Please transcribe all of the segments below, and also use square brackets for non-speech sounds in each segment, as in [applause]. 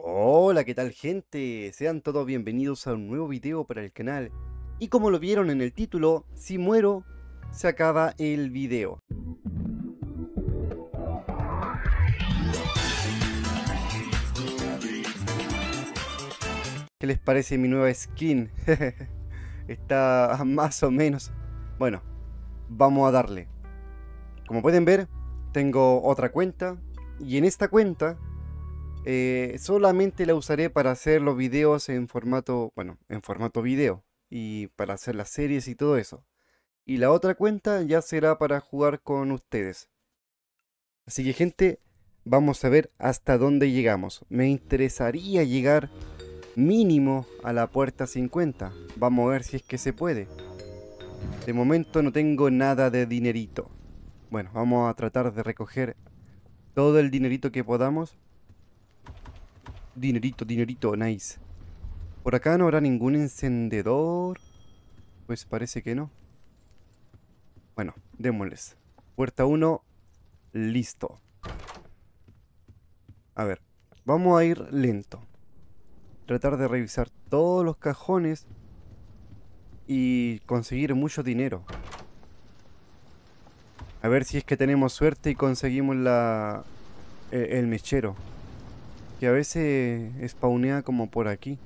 Hola, ¿qué tal gente? Sean todos bienvenidos a un nuevo video para el canal. Y como lo vieron en el título, si muero, se acaba el video. ¿Qué les parece mi nueva skin? [laughs] Está [laughs] más o menos... Bueno, vamos a darle. Como pueden ver, tengo otra cuenta. Y en esta cuenta eh, solamente la usaré para hacer los videos en formato, bueno, en formato video y para hacer las series y todo eso. Y la otra cuenta ya será para jugar con ustedes. Así que gente, vamos a ver hasta dónde llegamos. Me interesaría llegar mínimo a la puerta 50. Vamos a ver si es que se puede. De momento no tengo nada de dinerito. Bueno, vamos a tratar de recoger todo el dinerito que podamos Dinerito, dinerito, nice. Por acá no habrá ningún encendedor. Pues parece que no. Bueno, démosles. Puerta 1, listo. A ver, vamos a ir lento. Tratar de revisar todos los cajones y conseguir mucho dinero. A ver si es que tenemos suerte y conseguimos la, el, eh, el mechero. Que a veces spawnea como por aquí.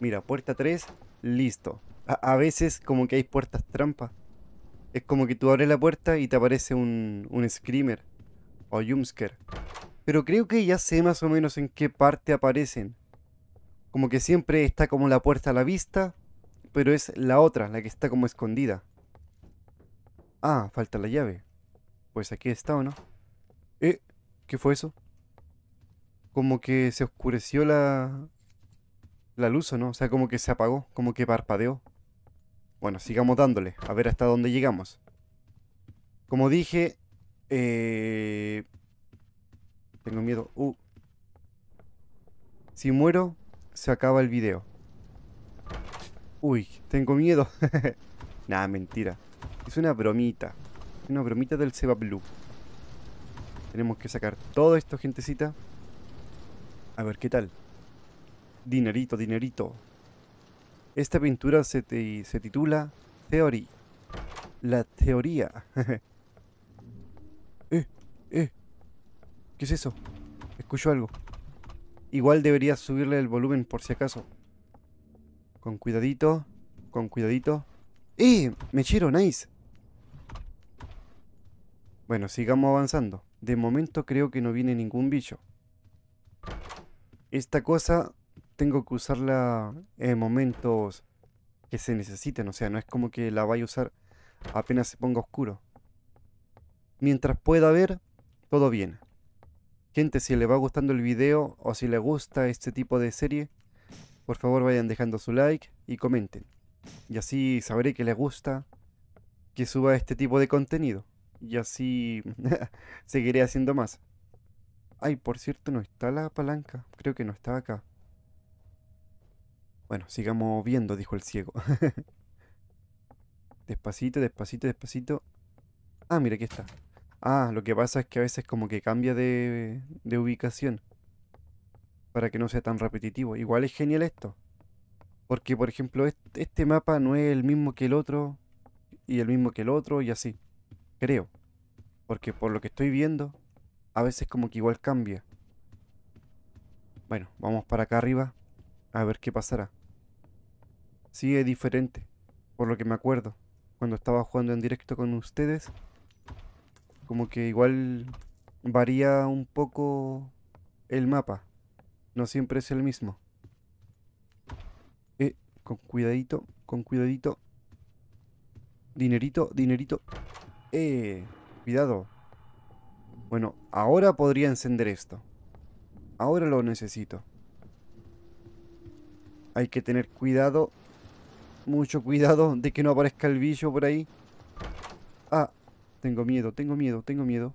Mira, puerta 3, listo. A, veces como que hay puertas trampa. Es como que tú abres la puerta y te aparece un, un screamer o jumpscare. Pero creo que ya sé más o menos en qué parte aparecen. Como que siempre está como la puerta a la vista, pero es la otra, la que está como escondida. Ah, falta la llave. Pues aquí está, ¿o no? Eh, ¿qué fue eso? como que se oscureció la, la luz, ¿o no? O sea, como que se apagó, como que parpadeó. Bueno, sigamos dándole, a ver hasta dónde llegamos. Como dije, eh, tengo miedo. Uh. Si muero, se acaba el video. Uy, tengo miedo. [laughs] Nada, mentira. Es una bromita. Una bromita del Seba Blue. Tenemos que sacar todo esto, gentecita. A ver, ¿qué tal? Dinerito, dinerito. Esta pintura se, titula Theory. La teoría. [laughs] Eh, eh. ¿Qué es eso? Escucho algo. Igual debería subirle el volumen por si acaso. Con cuidadito, con cuidadito. ¡Eh! Mechero, nice. Bueno, sigamos avanzando. De momento creo que no viene ningún bicho esta cosa tengo que usarla en momentos que se necesiten, o sea, no es como que la vaya a usar apenas se ponga oscuro. Mientras pueda ver, todo bien. Gente, si le va gustando el video o si le gusta este tipo de serie, por favor vayan dejando su like y comenten. Y así sabré que les gusta que suba este tipo de contenido. Y así [laughs] seguiré haciendo más. Ay, por cierto, no está la palanca. Creo que no está acá. Bueno, sigamos viendo, dijo el ciego. [laughs] despacito, despacito, despacito. Ah, mira, aquí está. Ah, lo que pasa es que a veces como que cambia de, de ubicación. Para que no sea tan repetitivo. Igual es genial esto. Porque, por ejemplo, este, este mapa no es el mismo que el otro. Y el mismo que el otro, y así. Creo. Porque por lo que estoy viendo, a veces como que igual cambia. Bueno, vamos para acá arriba a ver qué pasará. Sí, es diferente, por lo que me acuerdo. Cuando estaba jugando en directo con ustedes, como que igual varía un poco el mapa. No siempre es el mismo. Eh, con cuidadito, con cuidadito. Dinerito, dinerito. Eh, cuidado. Bueno, ahora podría encender esto. Ahora lo necesito. Hay que tener cuidado. Mucho cuidado de que no aparezca el bicho por ahí. Ah, tengo miedo, tengo miedo, tengo miedo.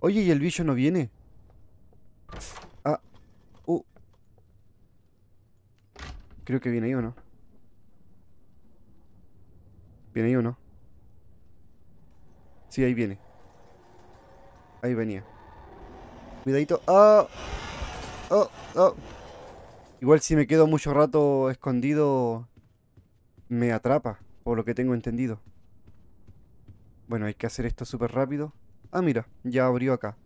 Oye, ¿y el bicho no viene? Ah, uh. Creo que viene ahí o no. ¿Viene ahí o no? Sí, ahí viene. Ahí venía. Cuidadito. ¡Oh! ¡Oh! Igual si me quedo mucho rato escondido, me atrapa, por lo que tengo entendido. Bueno, hay que hacer esto súper rápido. Ah, mira, ya abrió acá.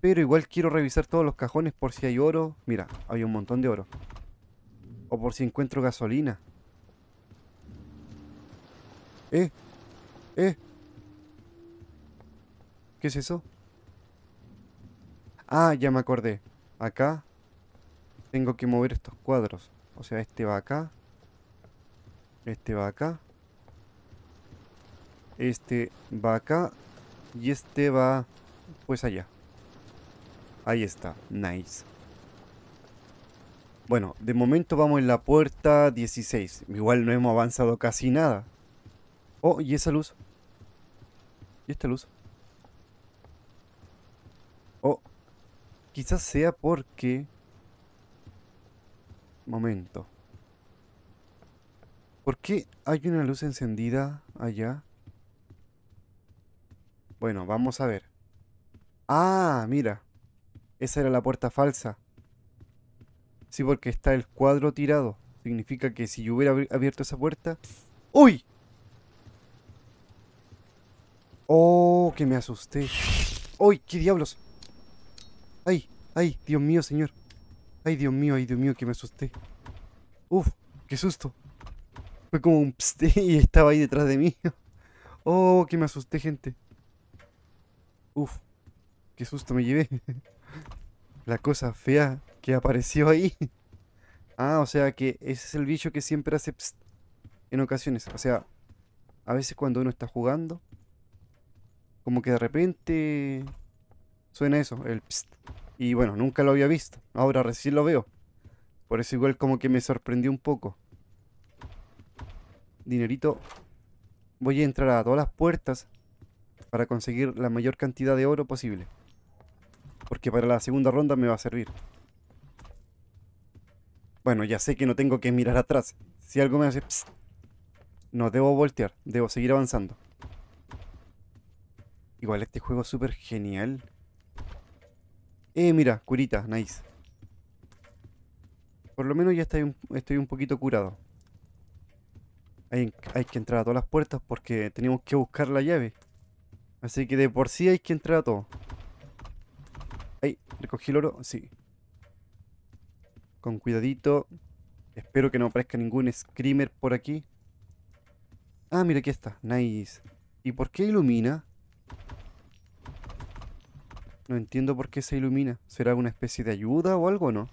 Pero igual quiero revisar todos los cajones por si hay oro. Mira, hay un montón de oro. O por si encuentro gasolina. Eh, eh. ¿Qué es eso? Ah, ya me acordé. Acá tengo que mover estos cuadros. O sea, este va acá. Este va acá. Este va acá. Y este va pues allá. Ahí está. Nice. Bueno, de momento vamos en la puerta 16. Igual no hemos avanzado casi nada. Oh, y esa luz. ¿Y esta luz? Quizás sea porque... Momento. ¿Por qué hay una luz encendida allá? Bueno, vamos a ver. Ah, mira. Esa era la puerta falsa. Sí, porque está el cuadro tirado. Significa que si yo hubiera abierto esa puerta... ¡Uy! ¡Oh, que me asusté! ¡Uy, qué diablos! ¡Ay! ¡Ay! ¡Dios mío, señor! ¡Ay, Dios mío! ¡Ay, Dios mío! ¡Que me asusté! ¡Uf! ¡Qué susto! Fue como un pst [laughs] y estaba ahí detrás de mí. [laughs] ¡Oh! ¡Que me asusté, gente! ¡Uf! ¡Qué susto me llevé! [laughs] La cosa fea que apareció ahí. Ah, o sea que ese es el bicho que siempre hace pst en ocasiones. O sea, a veces cuando uno está jugando, como que de repente Suena eso, el pst. Y bueno, nunca lo había visto. Ahora recién lo veo. Por eso igual como que me sorprendió un poco. Dinerito. Voy a entrar a todas las puertas para conseguir la mayor cantidad de oro posible. Porque para la segunda ronda me va a servir. Bueno, ya sé que no tengo que mirar atrás. Si algo me hace... Psst, no debo voltear, debo seguir avanzando. Igual este juego es súper genial. Eh, mira, curita, nice. Por lo menos ya estoy un, estoy un poquito curado. Hay, hay, que entrar a todas las puertas porque tenemos que buscar la llave. Así que de por sí hay que entrar a todo. Ahí, recogí el oro, sí. Con cuidadito. Espero que no aparezca ningún screamer por aquí. Ah, mira, aquí está. Nice. ¿Y por qué ilumina? No entiendo por qué se ilumina. ¿Será una especie de ayuda o algo no?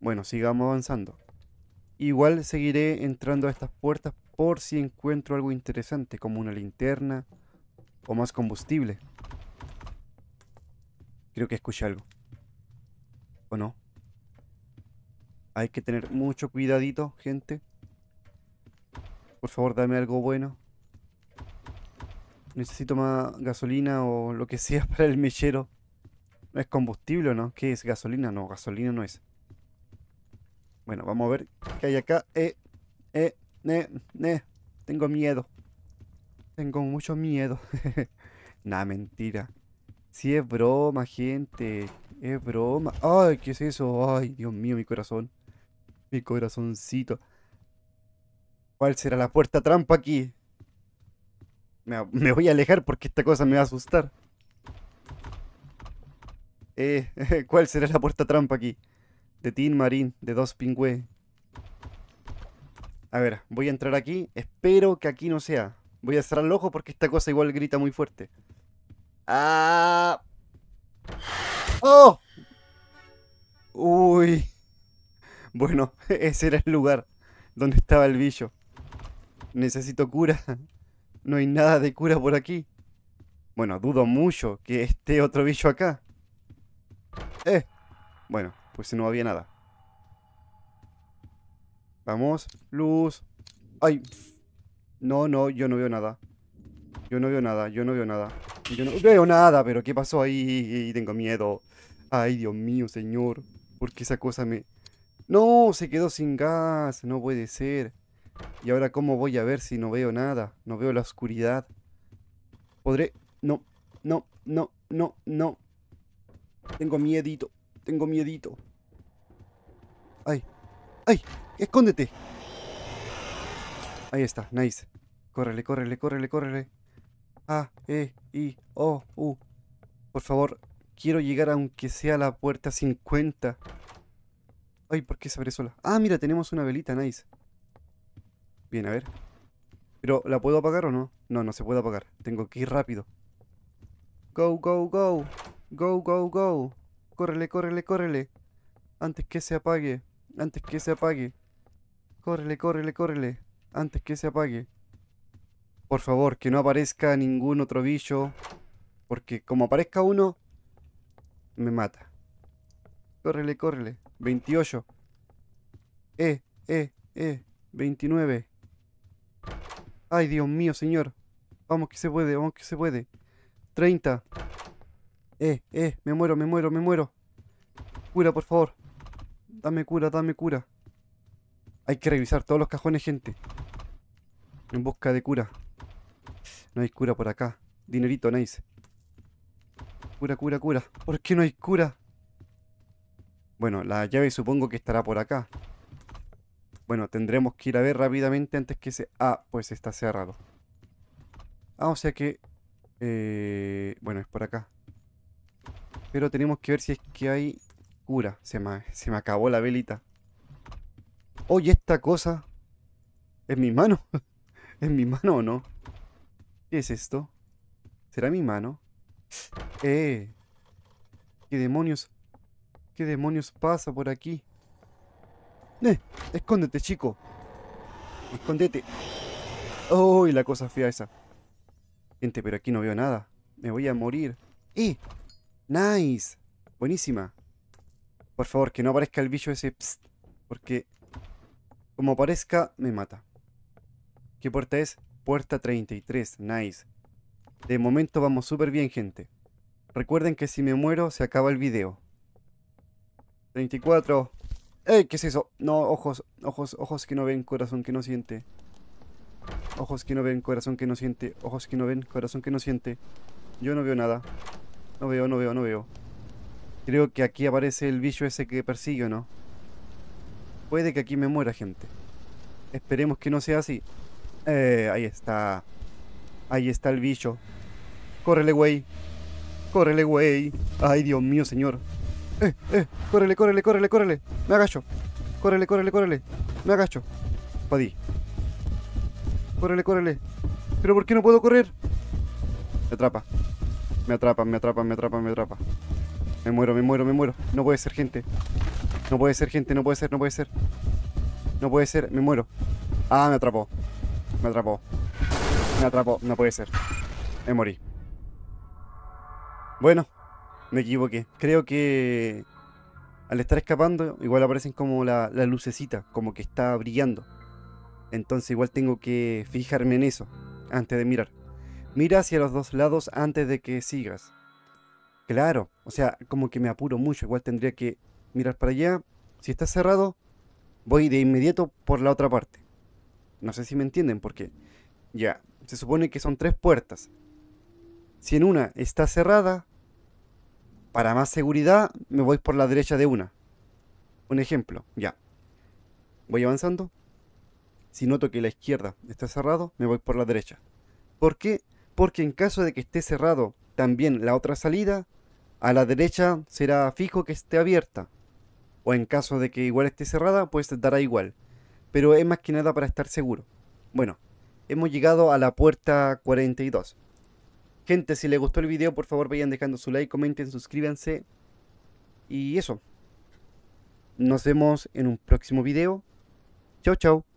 Bueno, sigamos avanzando. Igual seguiré entrando a estas puertas por si encuentro algo interesante, como una linterna o más combustible. Creo que escuché algo. ¿O no? Hay que tener mucho cuidadito, gente. Por favor, dame algo bueno. Necesito más gasolina o lo que [laughs] sea para el mechero. ¿No es combustible o no? ¿Qué es? ¿Gasolina? No, gasolina no es. Bueno, vamos a ver qué hay acá. Eh, eh Tengo miedo. Tengo mucho miedo. [laughs] nah, mentira. Si es broma, gente. Es broma. Ay, ¿qué es eso? Ay, Dios mío, mi corazón. Mi corazoncito. ¿Cuál será la puerta trampa aquí? [laughs] Me, voy a alejar porque esta cosa me va a asustar. Eh, [laughs] ¿cuál será la puerta trampa aquí? De Tin Marín, de dos pingüe. A ver, voy a entrar aquí. Espero que aquí no sea. Voy a cerrar el ojo porque esta cosa igual grita muy fuerte. ¡Ah! ¡Oh! Uy. Bueno, [laughs] ese era el lugar donde estaba el billo. Necesito cura. No hay nada de cura por aquí. Bueno, dudo mucho que esté otro bicho acá. ¡Eh! Bueno, pues no había nada. Vamos, luz. ¡Ay! No, no, yo no veo nada. Yo no veo nada, yo no veo nada. Yo no veo nada, pero ¿qué pasó ahí? Tengo miedo. Ay, Dios mío, señor. ¿Por qué esa cosa me...? No, se quedó sin gas. No puede ser. ¿Y ahora cómo voy a ver si no veo nada? No veo la oscuridad. Podré... No, no, no, no, no. Tengo miedito, tengo miedito. ¡Ay! ¡Ay! ¡Escóndete! Ahí está, nice. Córrele, córrele, córrele, córrele. A, E, I, O, U. Por favor, quiero llegar aunque sea a la puerta 50. Ay, ¿por qué se abre sola? Ah, mira, tenemos una velita, nice. Bien, a ver. Pero, ¿la puedo apagar o no? No, no se puede apagar. Tengo que ir rápido. Go, go, go. Go, go, go. Córrele, córrele, córrele. Antes que se apague. Antes que se apague. Córrele, córrele, córrele. Antes que se apague. Por favor, que no aparezca ningún otro bicho. Porque como aparezca uno, me mata. Córrele, córrele. 28. Eh, eh, eh. 29. Ay, Dios mío, señor. Vamos que se puede, vamos que se puede. 30. Eh, eh, me muero, me muero, me muero. Cura, por favor. Dame cura, dame cura. Hay que revisar todos los cajones, gente. En busca de cura. No hay cura por acá. Dinerito, nice. Cura, cura, cura. ¿Por qué no hay cura? Bueno, la llave supongo que estará por acá. Bueno, tendremos que ir a ver rápidamente antes que se... Ah, pues está cerrado. Ah, o sea que... Eh, bueno, es por acá. Pero tenemos que ver si es que hay cura. Se me, acabó la velita. Oye, esta cosa... ¿Es mi mano? [laughs] ¿Es mi mano o no? ¿Qué es esto? ¿Será mi mano? ¡Eh! ¿Qué demonios? ¿Qué demonios pasa por aquí? Eh, escóndete, chico. Escóndete. ¡Uy, la cosa fea esa! Gente, pero aquí no veo nada. Me voy a morir. ¡Eh! ¡Nice! Buenísima. Por favor, que no aparezca el bicho ese. porque como aparezca, me mata. ¿Qué puerta es? Puerta 33. Nice. De momento vamos súper bien, gente. Recuerden que si me muero, se acaba el video. 34. ¡Ey! ¿Qué es eso? No, ojos, ojos, ojos que no ven, corazón que no siente. Ojos que no ven, corazón que no siente. Ojos que no ven, corazón que no siente. Yo no veo nada. No veo, no veo, no veo. Creo que aquí aparece el bicho ese que persigue, no? Puede que aquí me muera, gente. Esperemos que no sea así. Eh, ahí está. Ahí está el bicho. Córrele, güey. Córrele, güey. Ay, Dios mío, señor eh, eh, córrele, córrele, córrele, córrele. Me agacho. Córrele, córrele, córrele. Me agacho. Padí. Córrele, córrele. ¿Pero por qué no puedo correr? Me atrapa. Me atrapa, me atrapa, me atrapa, me atrapa. Me muero, me muero, me muero. No puede ser, gente. No puede ser, gente. No puede ser, no puede ser. No puede ser, me muero. Ah, me atrapó. Me atrapó. Me atrapó, no puede ser. Me morí. Bueno, me equivoqué. Creo que al estar escapando, igual aparecen como la, la lucecita, como que está brillando. Entonces igual tengo que fijarme en eso, antes de mirar. Mira hacia los dos lados antes de que sigas. Claro, o sea, como que me apuro mucho, igual tendría que mirar para allá. Si está cerrado, voy de inmediato por la otra parte. No sé si me entienden, porque ya, se supone que son tres puertas. Si en una está cerrada, para más seguridad me voy por la derecha de una. Un ejemplo, ya. Voy avanzando. Si noto que la izquierda está cerrado, me voy por la derecha. ¿Por qué? Porque en caso de que esté cerrado también la otra salida, a la derecha será fijo que esté abierta. O en caso de que igual esté cerrada, pues dará igual. Pero es más que nada para estar seguro. Bueno, hemos llegado a la puerta 42. Gente, si les gustó el video, por favor vayan dejando su like, comenten, suscríbanse. Y eso. Nos vemos en un próximo video. Chau, chau.